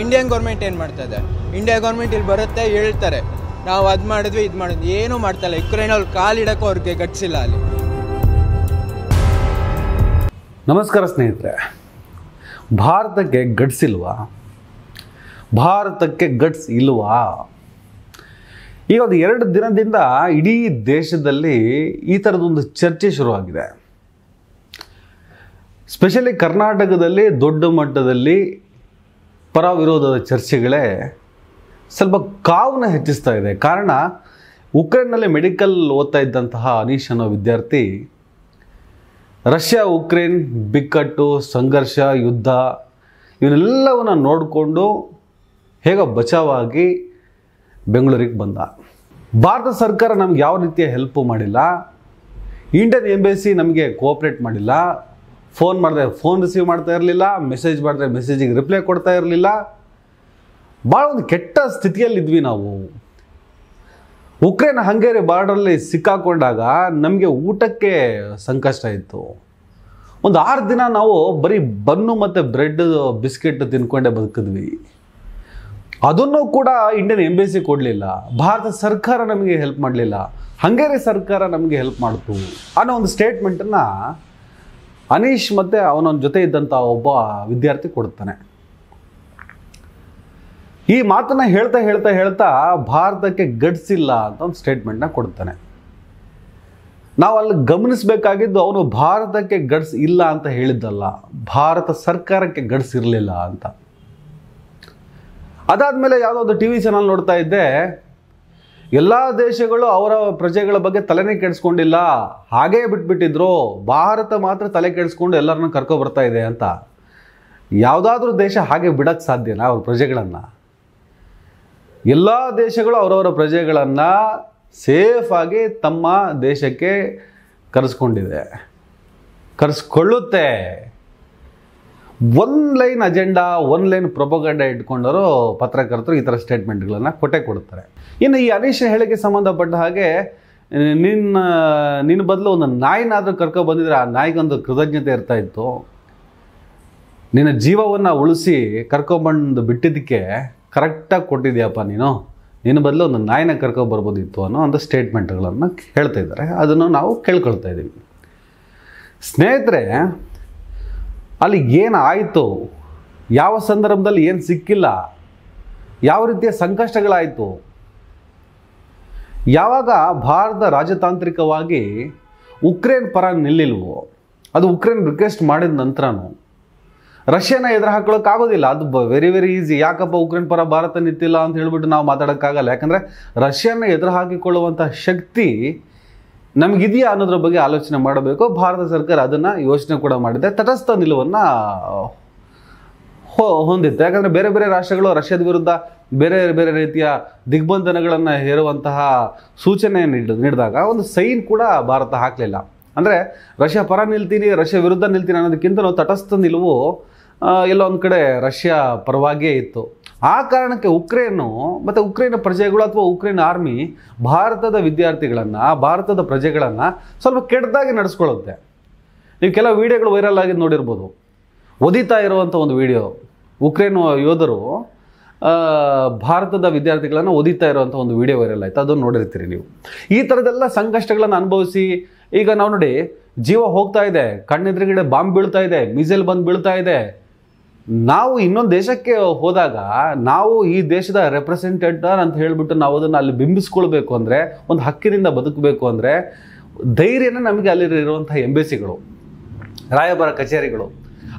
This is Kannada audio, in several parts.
ಇಂಡಿಯನ್ ಗೌರ್ಮೆಂಟ್ ಏನು ಇದೆ ಇಂಡಿಯಾ ಗೌರ್ಮೆಂಟ್ ಇಲ್ಲಿ ಬರುತ್ತೆ ಹೇಳ್ತಾರೆ ನಾವು ಅದು ಮಾಡಿದ್ವಿ ಇದು ಮಾಡಿದ್ವಿ ಏನೂ ಮಾಡ್ತಾಯಿಲ್ಲ ಯುಕ್ರೇನ್ ಅವ್ರು ಕಾಲಿಡೋಕ್ಕೂ ಅವ್ರಿಗೆ ಗಟ್ಟಿಸಿಲ್ಲ ಅಲ್ಲಿ ನಮಸ್ಕಾರ ಸ್ನೇಹಿತರೆ ಭಾರತಕ್ಕೆ ಗಟ್ಸಿಲ್ವ ಭಾರತಕ್ಕೆ ಗಟ್ಸ್ ಇಲ್ವಾ ಈಗ ಒಂದು ಎರಡು ದಿನದಿಂದ ಇಡೀ ದೇಶದಲ್ಲಿ ಈ ಥರದೊಂದು ಚರ್ಚೆ ಶುರುವಾಗಿದೆ ಸ್ಪೆಷಲಿ ಕರ್ನಾಟಕದಲ್ಲಿ ದೊಡ್ಡ ಮಟ್ಟದಲ್ಲಿ ಪರ ವಿರೋಧದ ಚರ್ಚೆಗಳೇ ಸ್ವಲ್ಪ ಕಾವನ್ನ ಹೆಚ್ಚಿಸ್ತಾ ಇದೆ ಕಾರಣ ಉಕ್ರೇನ್ನಲ್ಲಿ ಮೆಡಿಕಲ್ ಓದ್ತಾ ಇದ್ದಂತಹ ಅನೀಶ್ ಅನ್ನೋ ವಿದ್ಯಾರ್ಥಿ ರಷ್ಯಾ ಉಕ್ರೇನ್ ಬಿಕ್ಕಟ್ಟು ಸಂಘರ್ಷ ಯುದ್ಧ ಇವನ್ನೆಲ್ಲವನ್ನು ನೋಡಿಕೊಂಡು ಹೇಗೋ ಬಚಾವಾಗಿ ಬೆಂಗಳೂರಿಗೆ ಬಂದ ಭಾರತ ಸರ್ಕಾರ ನಮ್ಗೆ ಯಾವ ರೀತಿಯ ಹೆಲ್ಪು ಮಾಡಿಲ್ಲ ಇಂಡಿಯನ್ ಎಂಬೆಸಿ ನಮಗೆ ಕೋಆಪ್ರೇಟ್ ಮಾಡಿಲ್ಲ ಫೋನ್ ಮಾಡಿದೆ ಫೋನ್ ರಿಸೀವ್ ಮಾಡ್ತಾ ಇರಲಿಲ್ಲ ಮೆಸೇಜ್ ಮಾಡಿದ್ರೆ ಮೆಸೇಜಿಗೆ ರಿಪ್ಲೈ ಕೊಡ್ತಾ ಇರಲಿಲ್ಲ ಭಾಳ ಒಂದು ಕೆಟ್ಟ ಸ್ಥಿತಿಯಲ್ಲಿದ್ವಿ ನಾವು ಉಕ್ರೇನ್ ಹಂಗೇರಿ ಬಾರ್ಡ್ರಲ್ಲಿ ಸಿಕ್ಕಾಕೊಂಡಾಗ ನಮಗೆ ಊಟಕ್ಕೆ ಸಂಕಷ್ಟ ಇತ್ತು ಒಂದು ಆರು ದಿನ ನಾವು ಬರೀ ಬನ್ನು ಮತ್ತು ಬ್ರೆಡ್ ಬಿಸ್ಕೆಟ್ ತಿನ್ಕೊಂಡೇ ಬದುಕಿದ್ವಿ ಅದನ್ನು ಕೂಡ ಇಂಡಿಯನ್ ಎಂಬೆಸಿ ಕೊಡಲಿಲ್ಲ ಭಾರತ ಸರ್ಕಾರ ನಮಗೆ ಹೆಲ್ಪ್ ಮಾಡಲಿಲ್ಲ ಹಂಗೇರಿ ಸರ್ಕಾರ ನಮಗೆ ಹೆಲ್ಪ್ ಮಾಡ್ತು ಅನ್ನೋ ಒಂದು ಸ್ಟೇಟ್ಮೆಂಟನ್ನು ಅನೀಶ್ ಮತ್ತೆ ಅವನ ಜೊತೆ ಇದ್ದಂಥ ಒಬ್ಬ ವಿದ್ಯಾರ್ಥಿ ಕೊಡುತ್ತಾನೆ ಈ ಮಾತನ್ನು ಹೇಳ್ತಾ ಹೇಳ್ತಾ ಹೇಳ್ತಾ ಭಾರತಕ್ಕೆ ಗಡ್ಸಿಲ್ಲ ಅಂತ ಒಂದು ಸ್ಟೇಟ್ಮೆಂಟ್ನ ಕೊಡ್ತಾನೆ ನಾವು ಅಲ್ಲಿ ಗಮನಿಸಬೇಕಾಗಿದ್ದು ಅವನು ಭಾರತಕ್ಕೆ ಗಡ್ಸ್ ಇಲ್ಲ ಅಂತ ಹೇಳಿದ್ದಲ್ಲ ಭಾರತ ಸರ್ಕಾರಕ್ಕೆ ಗಡ್ಸಿರಲಿಲ್ಲ ಅಂತ ಅದಾದ್ಮೇಲೆ ಯಾವುದೋ ಒಂದು ಟಿ ವಿ ಚಾನಲ್ ನೋಡ್ತಾ ಇದ್ದೆ ಎಲ್ಲ ದೇಶಗಳು ಅವರ ಪ್ರಜೆಗಳ ಬಗ್ಗೆ ತಲೆನೇ ಕೆಡಿಸ್ಕೊಂಡಿಲ್ಲ ಹಾಗೇ ಬಿಟ್ಬಿಟ್ಟಿದ್ರು ಭಾರತ ಮಾತ್ರ ತಲೆ ಕೆಡಿಸ್ಕೊಂಡು ಎಲ್ಲರನ್ನ ಬರ್ತಾ ಇದೆ ಅಂತ ಯಾವುದಾದ್ರೂ ದೇಶ ಹಾಗೆ ಬಿಡೋಕ್ಕೆ ಸಾಧ್ಯನಾ ಅವ್ರ ಪ್ರಜೆಗಳನ್ನು ಎಲ್ಲ ದೇಶಗಳು ಅವರವರ ಪ್ರಜೆಗಳನ್ನು ಸೇಫಾಗಿ ತಮ್ಮ ದೇಶಕ್ಕೆ ಕರೆಸ್ಕೊಂಡಿದೆ ಕರೆಸ್ಕೊಳ್ಳುತ್ತೆ one line agenda one line propaganda ಇಟ್ಕೊಂಡವರು ಪತ್ರಕರ್ತರು ಈ ಥರ ಸ್ಟೇಟ್ಮೆಂಟ್ಗಳನ್ನು ಕೊಟ್ಟೆ ಕೊಡ್ತಾರೆ ಇನ್ನು ಈ ಅನೀಶ್ ಹೇಳಿಕೆ ಸಂಬಂಧಪಟ್ಟ ಹಾಗೆ ನಿನ್ನ ನಿನ್ನ ಬದಲು ಒಂದು ನಾಯಿನಾದರೂ ಕರ್ಕೊ ಬಂದಿದ್ರೆ ಆ ನಾಯಿಗೊಂದು ಕೃತಜ್ಞತೆ ಇರ್ತಾ ಇತ್ತು ನಿನ್ನ ಜೀವವನ್ನು ಉಳಿಸಿ ಕರ್ಕೊಂಬಂದು ಬಿಟ್ಟಿದ್ದಕ್ಕೆ ಕರೆಕ್ಟಾಗಿ ಕೊಟ್ಟಿದ್ಯಪ್ಪ ನೀನು ನಿನ್ನ ಬದಲು ಒಂದು ನಾಯಿನ ಕರ್ಕೊಬರ್ಬೋದಿತ್ತು ಅನ್ನೋ ಒಂದು ಸ್ಟೇಟ್ಮೆಂಟ್ಗಳನ್ನು ಹೇಳ್ತಾ ಇದ್ದಾರೆ ಅದನ್ನು ನಾವು ಕೇಳ್ಕೊಳ್ತಾ ಇದ್ದೀವಿ ಸ್ನೇಹಿತರೆ ಅಲ್ಲಿ ಏನಾಯಿತು ಯಾವ ಸಂದರ್ಭದಲ್ಲಿ ಏನು ಸಿಕ್ಕಿಲ್ಲ ಯಾವ ರೀತಿಯ ಸಂಕಷ್ಟಗಳಾಯಿತು ಯಾವಾಗ ಭಾರತ ರಾಜತಾಂತ್ರಿಕವಾಗಿ ಉಕ್ರೇನ್ ಪರ ನಿಲ್ಲಿಲ್ವೋ ಅದು ಉಕ್ರೇನ್ ರಿಕ್ವೆಸ್ಟ್ ಮಾಡಿದ ನಂತರನೂ ರಷ್ಯಾನ ಎದುರು ಹಾಕೊಳ್ಳೋಕ್ಕಾಗೋದಿಲ್ಲ ಅದು ವೆರಿ ವೆರಿ ಈಸಿ ಯಾಕಪ್ಪ ಉಕ್ರೇನ್ ಪರ ಭಾರತ ನಿಂತಿಲ್ಲ ಅಂತ ಹೇಳ್ಬಿಟ್ಟು ನಾವು ಮಾತಾಡೋಕ್ಕಾಗಲ್ಲ ಯಾಕಂದರೆ ರಷ್ಯಾನ ಎದುರು ಹಾಕಿಕೊಳ್ಳುವಂಥ ಶಕ್ತಿ ನಮಗಿದೆಯಾ ಅನ್ನೋದ್ರ ಬಗ್ಗೆ ಆಲೋಚನೆ ಮಾಡಬೇಕು ಭಾರತ ಸರ್ಕಾರ ಅದನ್ನು ಯೋಚನೆ ಕೂಡ ಮಾಡಿದೆ ತಟಸ್ಥ ನಿಲುವನ್ನು ಹೊ ಹೊಂದಿತ್ತು ಯಾಕಂದರೆ ಬೇರೆ ಬೇರೆ ರಾಷ್ಟ್ರಗಳು ರಷ್ಯಾದ ವಿರುದ್ಧ ಬೇರೆ ಬೇರೆ ರೀತಿಯ ದಿಗ್ಬಂಧನಗಳನ್ನು ಹೇರುವಂತಹ ಸೂಚನೆ ನೀಡಿದಾಗ ಒಂದು ಸೈನ್ ಕೂಡ ಭಾರತ ಹಾಕಲಿಲ್ಲ ಅಂದರೆ ರಷ್ಯಾ ಪರ ನಿಲ್ತೀನಿ ರಷ್ಯಾ ವಿರುದ್ಧ ನಿಲ್ತೀನಿ ಅನ್ನೋದಕ್ಕಿಂತಲೂ ತಟಸ್ಥ ನಿಲುವು ಎಲ್ಲೋ ಒಂದು ಕಡೆ ರಷ್ಯಾ ಪರವಾಗಿಯೇ ಇತ್ತು ಆ ಕಾರಣಕ್ಕೆ ಉಕ್ರೇನು ಮತ್ತು ಉಕ್ರೇನ್ ಪ್ರಜೆಗಳು ಅಥವಾ ಉಕ್ರೇನ್ ಆರ್ಮಿ ಭಾರತದ ವಿದ್ಯಾರ್ಥಿಗಳನ್ನು ಭಾರತದ ಪ್ರಜೆಗಳನ್ನು ಸ್ವಲ್ಪ ಕೆಟ್ಟದಾಗಿ ನಡೆಸ್ಕೊಳ್ಳುತ್ತೆ ನೀವು ಕೆಲವು ವೀಡಿಯೋಗಳು ವೈರಲ್ ಆಗಿ ನೋಡಿರ್ಬೋದು ಒದಿತಾ ಇರುವಂಥ ಒಂದು ವಿಡಿಯೋ ಉಕ್ರೇನ್ ಯೋಧರು ಭಾರತದ ವಿದ್ಯಾರ್ಥಿಗಳನ್ನು ಓದಿತಾ ಇರುವಂಥ ಒಂದು ವಿಡಿಯೋ ವೈರಲ್ ಆಯಿತು ಅದನ್ನು ನೋಡಿರ್ತೀರಿ ನೀವು ಈ ಥರದೆಲ್ಲ ಸಂಕಷ್ಟಗಳನ್ನು ಅನುಭವಿಸಿ ಈಗ ನಾವು ನೋಡಿ ಜೀವ ಹೋಗ್ತಾ ಇದೆ ಕಣ್ಣೆದುರುಗಡೆ ಬಾಂಬ್ ಬೀಳ್ತಾ ಇದೆ ಮಿಸೈಲ್ ಬಂದು ಬೀಳ್ತಾ ಇದೆ ನಾವು ಇನ್ನೊಂದು ದೇಶಕ್ಕೆ ಹೋದಾಗ ನಾವು ಈ ದೇಶದ ರೆಪ್ರೆಸೆಂಟೇಟರ್ ಅಂತ ಹೇಳಿಬಿಟ್ಟು ನಾವು ಅದನ್ನು ಅಲ್ಲಿ ಬಿಂಬಿಸ್ಕೊಳ್ಬೇಕು ಅಂದರೆ ಒಂದು ಹಕ್ಕಿನಿಂದ ಬದುಕಬೇಕು ಅಂದರೆ ಧೈರ್ಯನ ನಮಗೆ ಅಲ್ಲಿರುವಂಥ ಎಂಬೆಸಿಗಳು ರಾಯಭಾರ ಕಚೇರಿಗಳು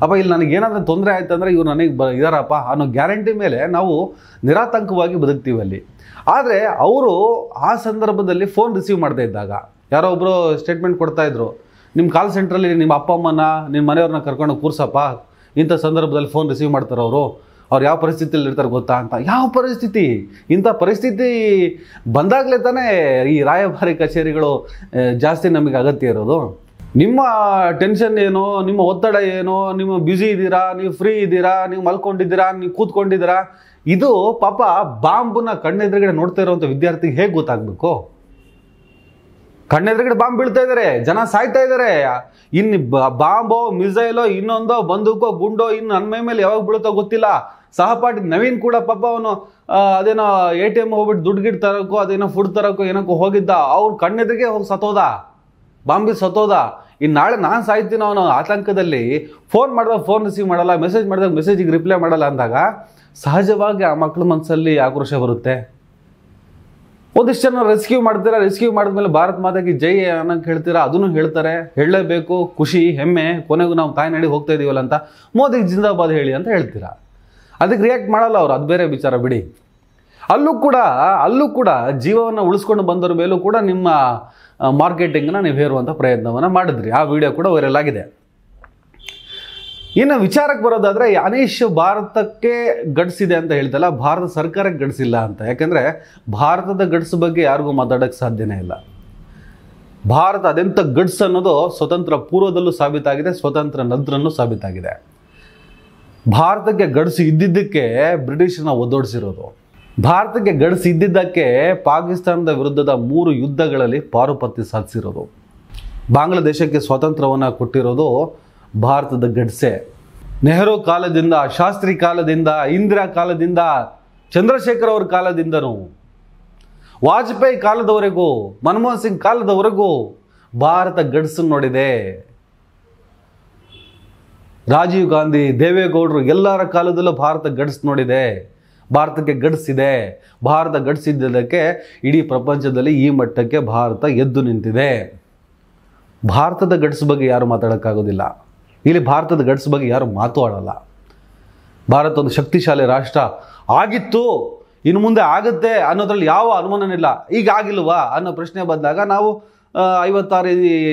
ಅಪ್ಪ ಇಲ್ಲಿ ನನಗೆ ತೊಂದರೆ ಆಯಿತು ಅಂದರೆ ಇವ್ರು ನನಗೆ ಬ ಇದಾರಪ್ಪ ಅನ್ನೋ ಗ್ಯಾರಂಟಿ ಮೇಲೆ ನಾವು ನಿರಾತಂಕವಾಗಿ ಬದುಕ್ತೀವಿ ಅಲ್ಲಿ ಆದರೆ ಅವರು ಆ ಸಂದರ್ಭದಲ್ಲಿ ಫೋನ್ ರಿಸೀವ್ ಮಾಡ್ತಾ ಇದ್ದಾಗ ಯಾರೋ ಒಬ್ಬರು ಸ್ಟೇಟ್ಮೆಂಟ್ ಕೊಡ್ತಾಯಿದ್ರು ನಿಮ್ಮ ಕಾಲ್ ಸೆಂಟ್ರಲ್ಲಿ ನಿಮ್ಮ ಅಪ್ಪ ಅಮ್ಮನ ನಿಮ್ಮ ಮನೆಯವ್ರನ್ನ ಕರ್ಕೊಂಡು ಕೂರ್ಸಪ್ಪ ಇಂಥ ಸಂದರ್ಭದಲ್ಲಿ ಫೋನ್ ರಿಸೀವ್ ಮಾಡ್ತಾರೆ ಅವರು ಅವ್ರು ಯಾವ ಪರಿಸ್ಥಿತಿಯಲ್ಲಿ ಇರ್ತಾರೆ ಗೊತ್ತಾ ಅಂತ ಯಾವ ಪರಿಸ್ಥಿತಿ ಇಂಥ ಪರಿಸ್ಥಿತಿ ಬಂದಾಗಲೇ ತಾನೇ ಈ ರಾಯಭಾರಿ ಕಚೇರಿಗಳು ಜಾಸ್ತಿ ನಮಗೆ ಅಗತ್ಯ ಇರೋದು ನಿಮ್ಮ ಟೆನ್ಷನ್ ಏನು ನಿಮ್ಮ ಒತ್ತಡ ಏನು ನಿಮ್ಮ ಬ್ಯುಸಿ ಇದ್ದೀರಾ ನೀವು ಫ್ರೀ ಇದ್ದೀರಾ ನೀವು ಮಲ್ಕೊಂಡಿದ್ದೀರಾ ನೀವು ಕೂತ್ಕೊಂಡಿದ್ದೀರಾ ಇದು ಪಾಪ ಬಾಂಬನ್ನ ಕಣ್ಣೆದುರುಗಡೆ ನೋಡ್ತಾ ಇರೋವಂಥ ವಿದ್ಯಾರ್ಥಿಗೆ ಹೇಗೆ ಗೊತ್ತಾಗಬೇಕು ಕಣ್ಣೆದುರುಗಡೆ ಬಾಂಬ್ ಬೀಳ್ತಾ ಇದಾರೆ ಜನ ಸಾಯ್ತಾ ಇದಾರೆ ಇನ್ನು ಬಾಂಬೋ ಮಿಸೈಲೋ ಇನ್ನೊಂದೋ ಬಂದೂಕೋ ಗುಂಡೋ ಇನ್ನು ನನ್ನ ಮೈ ಮೇಲೆ ಯಾವಾಗ ಬೀಳುತ್ತೋ ಗೊತ್ತಿಲ್ಲ ಸಹಪಾಠಿ ನವೀನ್ ಕೂಡ ಪಾಪ ಅವನು ಅದೇನೋ ಎ ಟಿ ಎಮ್ ಹೋಗ್ಬಿಟ್ಟು ದುಡ್ಡು ಗಿಡ್ ತರೋಕೋ ಅದೇನೋ ಫುಡ್ ತರೋಕೋ ಏನಕ್ಕೋ ಹೋಗಿದ್ದ ಅವ್ರು ಕಣ್ಣೆದ್ರಿಗೆ ಹೋಗಿ ಸತೋದ ಬಾಂಬಿ ಸತ್ತೋದ ಇನ್ನು ನಾಳೆ ನಾನು ಸಾಯ್ತೀನಿ ಅವನು ಆತಂಕದಲ್ಲಿ ಫೋನ್ ಮಾಡಿದಾಗ ಫೋನ್ ರಿಸೀವ್ ಮಾಡಲ್ಲ ಮೆಸೇಜ್ ಮಾಡಿದಾಗ ಮೆಸೇಜಿಗೆ ರಿಪ್ಲೈ ಮಾಡಲ್ಲ ಅಂದಾಗ ಸಹಜವಾಗಿ ಆ ಮಕ್ಳ ಮನಸ್ಸಲ್ಲಿ ಆಕ್ರೋಶ ಬರುತ್ತೆ ಒಂದಿಷ್ಟು ಜನ ರೆಸ್ಕ್ಯೂ ಮಾಡ್ತೀರಾ ರೆಸ್ಕ್ಯೂ ಮಾಡಿದ್ಮೇಲೆ ಭಾರತ್ ಮಾತಾಗಿ ಜೈ ಅನ್ನೋಕೆ ಹೇಳ್ತೀರಾ ಅದನ್ನು ಹೇಳ್ತಾರೆ ಹೇಳಲೇಬೇಕು ಖುಷಿ ಹೆಮ್ಮೆ ಕೊನೆಗೂ ನಾವು ತಾಯ್ನಾಡಿ ಹೋಗ್ತಾ ಇದ್ದೀವಲ್ಲ ಅಂತ ಮೋದಿಗೆ ಜಿಂದಾಬಾದ್ ಹೇಳಿ ಅಂತ ಹೇಳ್ತೀರಾ ಅದಕ್ಕೆ ರಿಯಾಕ್ಟ್ ಮಾಡಲ್ಲ ಅವರು ಅದು ಬೇರೆ ವಿಚಾರ ಬಿಡಿ ಅಲ್ಲೂ ಕೂಡ ಅಲ್ಲೂ ಕೂಡ ಜೀವವನ್ನು ಉಳಿಸ್ಕೊಂಡು ಬಂದವ್ರ ಮೇಲೂ ಕೂಡ ನಿಮ್ಮ ಮಾರ್ಕೆಟಿಂಗ್ನ ನೀವು ಹೇರುವಂಥ ಪ್ರಯತ್ನವನ್ನು ಮಾಡಿದ್ರಿ ಆ ವಿಡಿಯೋ ಕೂಡ ವೈರಲ್ ಆಗಿದೆ ಇನ್ನು ವಿಚಾರಕ್ಕೆ ಬರೋದಾದರೆ ಅನೀಶ್ ಭಾರತಕ್ಕೆ ಗಡಿಸಿದೆ ಅಂತ ಹೇಳ್ತಲ್ಲ ಭಾರತ ಸರ್ಕಾರಕ್ಕೆ ಗಡಿಸಿಲ್ಲ ಅಂತ ಯಾಕಂದ್ರೆ ಭಾರತದ ಗಡ್ಸು ಬಗ್ಗೆ ಯಾರಿಗೂ ಮಾತಾಡೋಕ್ಕೆ ಸಾಧ್ಯನೇ ಇಲ್ಲ ಭಾರತ ಅದೆಂಥ ಗಡ್ಸ್ ಅನ್ನೋದು ಸ್ವತಂತ್ರ ಪೂರ್ವದಲ್ಲೂ ಸಾಬೀತಾಗಿದೆ ಸ್ವತಂತ್ರ ನಂತರನೂ ಸಾಬೀತಾಗಿದೆ ಭಾರತಕ್ಕೆ ಗಡ್ಸು ಇದ್ದಿದ್ದಕ್ಕೆ ಬ್ರಿಟಿಷನ್ನ ಒದ್ದೋಡಿಸಿರೋದು ಭಾರತಕ್ಕೆ ಗಡ್ಸು ಇದ್ದಿದ್ದಕ್ಕೆ ಪಾಕಿಸ್ತಾನದ ವಿರುದ್ಧದ ಮೂರು ಯುದ್ಧಗಳಲ್ಲಿ ಪಾರುಪತ್ಯ ಸಾಧಿಸಿರೋದು ಬಾಂಗ್ಲಾದೇಶಕ್ಕೆ ಸ್ವಾತಂತ್ರ್ಯವನ್ನು ಕೊಟ್ಟಿರೋದು ಭಾರತದ ಗಡ್ಸೆ ನೆಹರು ಕಾಲದಿಂದ ಶಾಸ್ತ್ರಿ ಕಾಲದಿಂದ ಇಂದಿರಾ ಕಾಲದಿಂದ ಚಂದ್ರಶೇಖರ್ ಅವ್ರ ಕಾಲದಿಂದನೂ ವಾಜಪೇಯಿ ಕಾಲದವರೆಗೂ ಮನಮೋಹನ್ ಸಿಂಗ್ ಕಾಲದವರೆಗೂ ಭಾರತ ಗಡ್ಸನ್ನು ನೋಡಿದೆ ರಾಜೀವ್ ಗಾಂಧಿ ದೇವೇಗೌಡರು ಎಲ್ಲರ ಕಾಲದಲ್ಲೂ ಭಾರತ ಗಡ್ಸ್ ನೋಡಿದೆ ಭಾರತಕ್ಕೆ ಗಡಿಸಿದೆ ಭಾರತ ಗಡಿಸಿದ್ದಕ್ಕೆ ಇಡೀ ಪ್ರಪಂಚದಲ್ಲಿ ಈ ಮಟ್ಟಕ್ಕೆ ಭಾರತ ಎದ್ದು ನಿಂತಿದೆ ಭಾರತದ ಗಡ್ಸು ಬಗ್ಗೆ ಯಾರು ಮಾತಾಡೋಕ್ಕಾಗೋದಿಲ್ಲ ಇಲ್ಲಿ ಭಾರತದ ಗಡ್ಸ್ ಬಗ್ಗೆ ಯಾರು ಮಾತು ಆಡಲ್ಲ ಭಾರತ ಒಂದು ಶಕ್ತಿಶಾಲಿ ರಾಷ್ಟ್ರ ಆಗಿತ್ತು ಇನ್ನು ಮುಂದೆ ಆಗುತ್ತೆ ಅನ್ನೋದ್ರಲ್ಲಿ ಯಾವ ಅನುಮಾನನಿಲ್ಲ ಈಗ ಆಗಿಲ್ವಾ ಅನ್ನೋ ಪ್ರಶ್ನೆ ಬಂದಾಗ ನಾವು ಐವತ್ತಾರು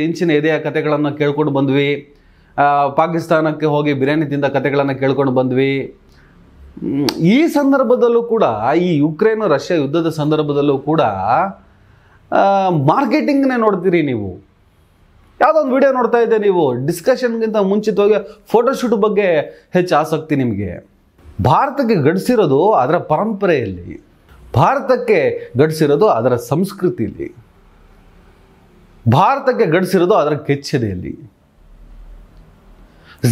ಇಂಚಿನ ಎದೆಯ ಕತೆಗಳನ್ನು ಕೇಳ್ಕೊಂಡು ಬಂದ್ವಿ ಪಾಕಿಸ್ತಾನಕ್ಕೆ ಹೋಗಿ ಬಿರಿಯಾನಿ ತಿಂದ ಕತೆಗಳನ್ನು ಕೇಳ್ಕೊಂಡು ಬಂದ್ವಿ ಈ ಸಂದರ್ಭದಲ್ಲೂ ಕೂಡ ಈ ಯುಕ್ರೇನ್ ರಷ್ಯಾ ಯುದ್ಧದ ಸಂದರ್ಭದಲ್ಲೂ ಕೂಡ ಮಾರ್ಕೆಟಿಂಗ್ನೇ ನೋಡ್ತೀರಿ ನೀವು ಯಾವುದೋ ಒಂದು ವಿಡಿಯೋ ನೋಡ್ತಾ ಇದ್ದೆ ನೀವು ಡಿಸ್ಕಷನ್ಗಿಂತ ಮುಂಚಿತವಾಗಿ ಫೋಟೋಶೂಟ್ ಬಗ್ಗೆ ಹೆಚ್ಚು ಆಸಕ್ತಿ ನಿಮಗೆ ಭಾರತಕ್ಕೆ ಗಡಿಸಿರೋದು ಅದರ ಪರಂಪರೆಯಲ್ಲಿ ಭಾರತಕ್ಕೆ ಗಡಿಸಿರೋದು ಅದರ ಸಂಸ್ಕೃತಿಯಲ್ಲಿ ಭಾರತಕ್ಕೆ ಗಡಿಸಿರೋದು ಅದರ ಕೆಚ್ಚೆದೆಯಲ್ಲಿ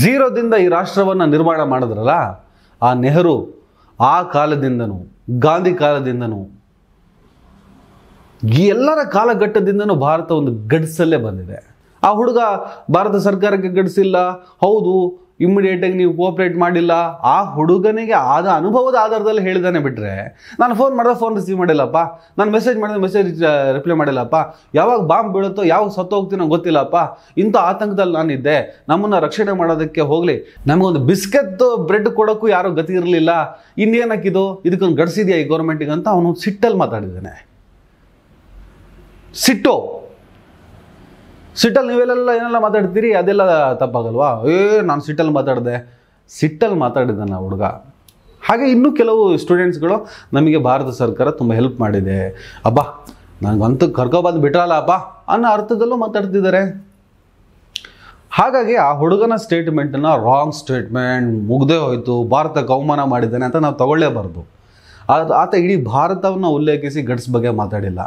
ಝೀರೋದಿಂದ ಈ ರಾಷ್ಟ್ರವನ್ನು ನಿರ್ಮಾಣ ಮಾಡಿದ್ರಲ್ಲ ಆ ನೆಹರು ಆ ಕಾಲದಿಂದನೂ ಗಾಂಧಿ ಕಾಲದಿಂದನೂ ಎಲ್ಲರ ಕಾಲಘಟ್ಟದಿಂದನೂ ಭಾರತ ಒಂದು ಗಡ್ಸಲ್ಲೇ ಬಂದಿದೆ ಆ ಹುಡುಗ ಭಾರತ ಸರ್ಕಾರಕ್ಕೆ ಗಡಿಸಿಲ್ಲ ಹೌದು ಇಮ್ಮಿಡಿಯೇಟಾಗಿ ನೀವು ಕೋಪ್ರೇಟ್ ಮಾಡಿಲ್ಲ ಆ ಹುಡುಗನಿಗೆ ಆದ ಅನುಭವದ ಆಧಾರದಲ್ಲಿ ಹೇಳಿದಾನೆ ಬಿಟ್ಟರೆ ನಾನು ಫೋನ್ ಮಾಡಿದ್ರೆ ಫೋನ್ ರಿಸೀವ್ ಮಾಡಿಲ್ಲಪ್ಪ ನಾನು ಮೆಸೇಜ್ ಮಾಡಿದ್ರೆ ಮೆಸೇಜ್ ರಿಪ್ಲೈ ಮಾಡಿಲ್ಲಪ್ಪ ಯಾವಾಗ ಬಾಂಬ್ ಬೀಳುತ್ತೋ ಯಾವಾಗ ಸತ್ತೋಗ್ತೀನೋ ಗೊತ್ತಿಲ್ಲಪ್ಪ ಇಂಥ ಆತಂಕದಲ್ಲಿ ನಾನಿದ್ದೆ ನಮ್ಮನ್ನು ರಕ್ಷಣೆ ಮಾಡೋದಕ್ಕೆ ಹೋಗಲಿ ನಮಗೊಂದು ಬಿಸ್ಕೆಟ್ ಬ್ರೆಡ್ ಕೊಡೋಕ್ಕೂ ಯಾರೂ ಗತಿ ಇರಲಿಲ್ಲ ಇನ್ನೇನಕ್ಕಿದು ಇದಕ್ಕೊಂದು ಗಡಿಸಿದೆಯಾ ಈ ಗೌರ್ಮೆಂಟಿಗೆ ಅಂತ ಅವನು ಸಿಟ್ಟಲ್ಲಿ ಮಾತಾಡಿದ್ದಾನೆ ಸಿಟ್ಟು ಸಿಟ್ಟಲ್ಲಿ ನೀವೆಲ್ಲ ಏನೆಲ್ಲ ಮಾತಾಡ್ತೀರಿ ಅದೆಲ್ಲ ತಪ್ಪಾಗಲ್ವಾ ಏ ನಾನು ಸಿಟ್ಟಲ್ಲಿ ಮಾತಾಡಿದೆ ಸಿಟ್ಟಲ್ಲಿ ಮಾತಾಡಿದ್ದಾನೆ ಹುಡುಗ ಹಾಗೆ ಇನ್ನೂ ಕೆಲವು ಸ್ಟೂಡೆಂಟ್ಸ್ಗಳು ನಮಗೆ ಭಾರತ ಸರ್ಕಾರ ತುಂಬ ಹೆಲ್ಪ್ ಮಾಡಿದೆ ಅಬ್ಬಾ ನನಗಂತೂ ಕರ್ಕೊಬಂದು ಬಿಟ್ರಲ್ಲ ಅಪ್ಪ ಅನ್ನೋ ಅರ್ಥದಲ್ಲೂ ಮಾತಾಡ್ತಿದ್ದಾರೆ ಹಾಗಾಗಿ ಆ ಹುಡುಗನ ಸ್ಟೇಟ್ಮೆಂಟನ್ನು ರಾಂಗ್ ಸ್ಟೇಟ್ಮೆಂಟ್ ಮುಗ್ದೇ ಹೋಯಿತು ಭಾರತ ಅವಮಾನ ಮಾಡಿದ್ದಾನೆ ಅಂತ ನಾವು ತಗೊಳ್ಳೇಬಾರ್ದು ಅದು ಆತ ಇಡೀ ಭಾರತವನ್ನು ಉಲ್ಲೇಖಿಸಿ ಗಡ್ಸ್ ಬಗ್ಗೆ ಮಾತಾಡಿಲ್ಲ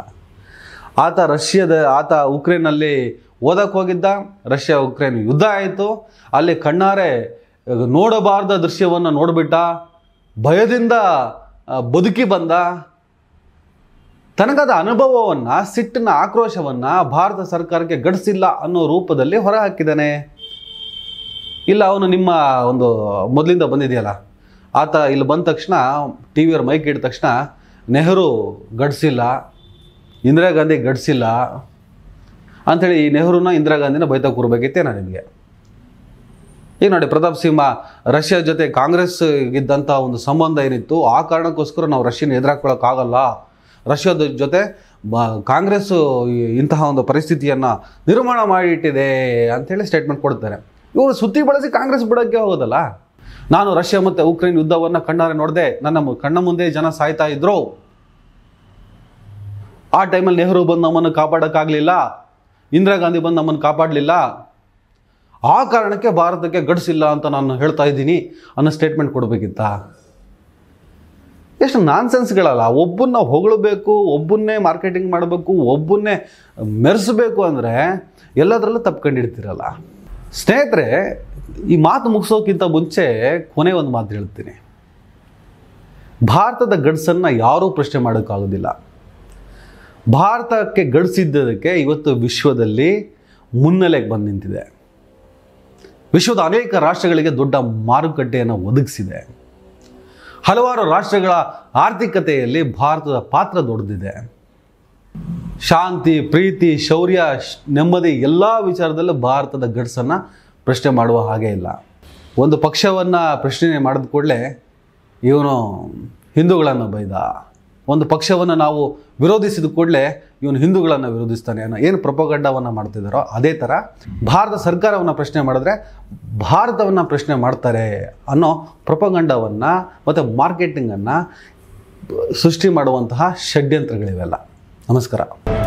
ಆತ ರಷ್ಯಾದ ಆತ ಉಕ್ರೇನಲ್ಲಿ ಓದಕ್ಕೆ ಹೋಗಿದ್ದ ರಷ್ಯಾ ಉಕ್ರೇನ್ ಯುದ್ಧ ಆಯಿತು ಅಲ್ಲಿ ಕಣ್ಣಾರೆ ನೋಡಬಾರ್ದ ದೃಶ್ಯವನ್ನು ನೋಡಿಬಿಟ್ಟ ಭಯದಿಂದ ಬದುಕಿ ಬಂದ ತನಗದ ಅನುಭವವನ್ನು ಸಿಟ್ಟಿನ ಆಕ್ರೋಶವನ್ನು ಭಾರತ ಸರ್ಕಾರಕ್ಕೆ ಗಡಿಸಿಲ್ಲ ಅನ್ನೋ ರೂಪದಲ್ಲಿ ಹೊರಹಾಕಿದ್ದಾನೆ ಇಲ್ಲ ಅವನು ನಿಮ್ಮ ಒಂದು ಮೊದಲಿಂದ ಬಂದಿದೆಯಲ್ಲ ಆತ ಇಲ್ಲಿ ಬಂದ ತಕ್ಷಣ ಟಿ ವಿಯವ್ರ ಮೈಕ್ ಇಟ್ಟ ತಕ್ಷಣ ನೆಹರು ಗಡಿಸಿಲ್ಲ ಇಂದಿರಾ ಗಾಂಧಿ ಗಡಿಸಿಲ್ಲ ಅಂಥೇಳಿ ಈ ನೆಹರೂನ ಇಂದಿರಾ ಗಾಂಧಿನ ಬೈತ ಕೂರ್ಬೇಕಿತ್ತೆ ನಾನು ನಿಮಗೆ ಈಗ ನೋಡಿ ಪ್ರತಾಪ್ ಸಿಂಹ ರಷ್ಯಾ ಜೊತೆ ಕಾಂಗ್ರೆಸ್ ಇದ್ದಂಥ ಒಂದು ಸಂಬಂಧ ಏನಿತ್ತು ಆ ಕಾರಣಕ್ಕೋಸ್ಕರ ನಾವು ರಷ್ಯನ ಎದುರಾಕೊಳ್ಳೋಕ್ಕಾಗಲ್ಲ ರಷ್ಯಾದ ಜೊತೆ ಕಾಂಗ್ರೆಸ್ ಇಂತಹ ಒಂದು ಪರಿಸ್ಥಿತಿಯನ್ನು ನಿರ್ಮಾಣ ಮಾಡಿಟ್ಟಿದೆ ಅಂಥೇಳಿ ಸ್ಟೇಟ್ಮೆಂಟ್ ಕೊಡ್ತಾರೆ ಇವರು ಸುತ್ತಿ ಬಳಸಿ ಕಾಂಗ್ರೆಸ್ ಬಿಡೋಕ್ಕೆ ಹೋಗೋದಲ್ಲ ನಾನು ರಷ್ಯಾ ಮತ್ತು ಉಕ್ರೇನ್ ಯುದ್ಧವನ್ನು ಕಣ್ಣಾರೆ ನೋಡಿದೆ ನನ್ನ ಕಣ್ಣ ಮುಂದೆ ಜನ ಸಾಯ್ತಾ ಇದ್ರು ಆ ಟೈಮಲ್ಲಿ ನೆಹರು ಬಂದು ನಮ್ಮನ್ನು ಕಾಪಾಡೋಕ್ಕಾಗಲಿಲ್ಲ ಇಂದಿರಾ ಗಾಂಧಿ ಬಂದು ನಮ್ಮನ್ನು ಕಾಪಾಡಲಿಲ್ಲ ಆ ಕಾರಣಕ್ಕೆ ಭಾರತಕ್ಕೆ ಗಡಿಸಿಲ್ಲ ಅಂತ ನಾನು ಹೇಳ್ತಾ ಇದ್ದೀನಿ ಅನ್ನೋ ಸ್ಟೇಟ್ಮೆಂಟ್ ಕೊಡಬೇಕಿತ್ತ ಎಷ್ಟು ನಾನ್ಸೆನ್ಸ್ಗಳಲ್ಲ ಒಬ್ಬನ್ನ ಹೊಗಳಬೇಕು ಒಬ್ಬನ್ನೇ ಮಾರ್ಕೆಟಿಂಗ್ ಮಾಡಬೇಕು ಒಬ್ಬನ್ನೇ ಮೆರೆಸಬೇಕು ಅಂದರೆ ಎಲ್ಲದರಲ್ಲೂ ತಪ್ಕೊಂಡಿರ್ತಿರಲ್ಲ ಸ್ನೇಹಿತರೆ ಈ ಮಾತು ಮುಗಿಸೋಕ್ಕಿಂತ ಮುಂಚೆ ಕೊನೆ ಒಂದು ಮಾತು ಹೇಳ್ತೀನಿ ಭಾರತದ ಗಡ್ಸನ್ನು ಯಾರೂ ಪ್ರಶ್ನೆ ಮಾಡೋಕ್ಕಾಗೋದಿಲ್ಲ ಭಾರತಕ್ಕೆ ಗಳಿಸಿದ್ದಕ್ಕೆ ಇವತ್ತು ವಿಶ್ವದಲ್ಲಿ ಮುನ್ನೆಲೆಗೆ ಬಂದು ನಿಂತಿದೆ ವಿಶ್ವದ ಅನೇಕ ರಾಷ್ಟ್ರಗಳಿಗೆ ದೊಡ್ಡ ಮಾರುಕಟ್ಟೆಯನ್ನು ಒದಗಿಸಿದೆ ಹಲವಾರು ರಾಷ್ಟ್ರಗಳ ಆರ್ಥಿಕತೆಯಲ್ಲಿ ಭಾರತದ ಪಾತ್ರ ದೊಡ್ಡದಿದೆ ಶಾಂತಿ ಪ್ರೀತಿ ಶೌರ್ಯ ನೆಮ್ಮದಿ ಎಲ್ಲ ವಿಚಾರದಲ್ಲೂ ಭಾರತದ ಗಡ್ಸನ್ನು ಪ್ರಶ್ನೆ ಮಾಡುವ ಹಾಗೆ ಇಲ್ಲ ಒಂದು ಪಕ್ಷವನ್ನು ಪ್ರಶ್ನೆ ಮಾಡಿದ ಕೂಡಲೇ ಇವನು ಹಿಂದೂಗಳನ್ನು ಬೈದ ಒಂದು ಪಕ್ಷವನ್ನು ನಾವು ವಿರೋಧಿಸಿದ ಕೂಡಲೇ ಇವನು ಹಿಂದೂಗಳನ್ನು ವಿರೋಧಿಸ್ತಾನೆ ಅನ್ನೋ ಏನು ಪ್ರಪಗಂಡವನ್ನು ಮಾಡ್ತಿದ್ದಾರೋ ಅದೇ ಥರ ಭಾರತ ಸರ್ಕಾರವನ್ನು ಪ್ರಶ್ನೆ ಮಾಡಿದ್ರೆ ಭಾರತವನ್ನು ಪ್ರಶ್ನೆ ಮಾಡ್ತಾರೆ ಅನ್ನೋ ಪ್ರಪಗಂಡವನ್ನು ಮತ್ತು ಮಾರ್ಕೆಟಿಂಗನ್ನು ಸೃಷ್ಟಿ ಮಾಡುವಂತಹ ಷಡ್ಯಂತ್ರಗಳಿವೆಲ್ಲ ನಮಸ್ಕಾರ